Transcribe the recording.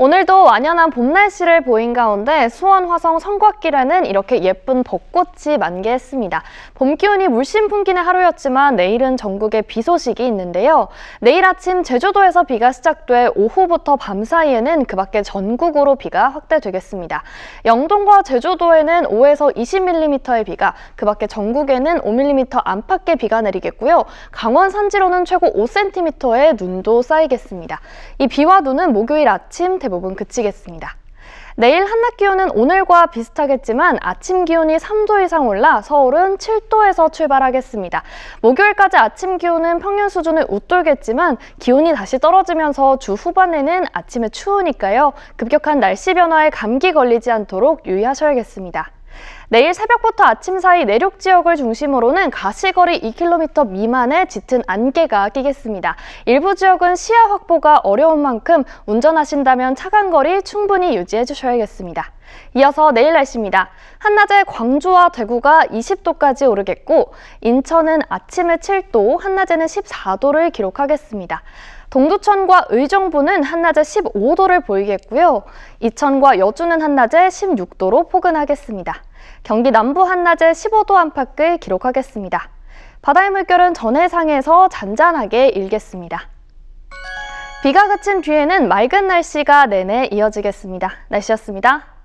오늘도 완연한 봄 날씨를 보인 가운데 수원 화성 성곽길에는 이렇게 예쁜 벚꽃이 만개했습니다. 봄기온이 물씬 풍기는 하루였지만 내일은 전국에 비 소식이 있는데요. 내일 아침 제주도에서 비가 시작돼 오후부터 밤 사이에는 그 밖에 전국으로 비가 확대되겠습니다. 영동과 제주도에는 5에서 20mm의 비가, 그 밖에 전국에는 5mm 안팎의 비가 내리겠고요. 강원 산지로는 최고 5cm의 눈도 쌓이겠습니다. 이 비와 눈은 목요일 아침 대부분 그치겠습니다. 내일 한낮 기온은 오늘과 비슷하겠지만 아침 기온이 3도 이상 올라 서울은 7도에서 출발하겠습니다. 목요일까지 아침 기온은 평년 수준을 웃돌겠지만 기온이 다시 떨어지면서 주 후반에는 아침에 추우니까요. 급격한 날씨 변화에 감기 걸리지 않도록 유의하셔야겠습니다. 내일 새벽부터 아침 사이 내륙 지역을 중심으로는 가시거리 2km 미만의 짙은 안개가 끼겠습니다. 일부 지역은 시야 확보가 어려운 만큼 운전하신다면 차간 거리 충분히 유지해 주셔야겠습니다. 이어서 내일 날씨입니다. 한낮에 광주와 대구가 20도까지 오르겠고 인천은 아침에 7도, 한낮에는 14도를 기록하겠습니다. 동두천과 의정부는 한낮에 15도를 보이겠고요. 이천과 여주는 한낮에 16도로 포근하겠습니다. 경기 남부 한낮에 15도 안팎을 기록하겠습니다. 바다의 물결은 전해 상에서 잔잔하게 일겠습니다. 비가 그친 뒤에는 맑은 날씨가 내내 이어지겠습니다. 날씨였습니다.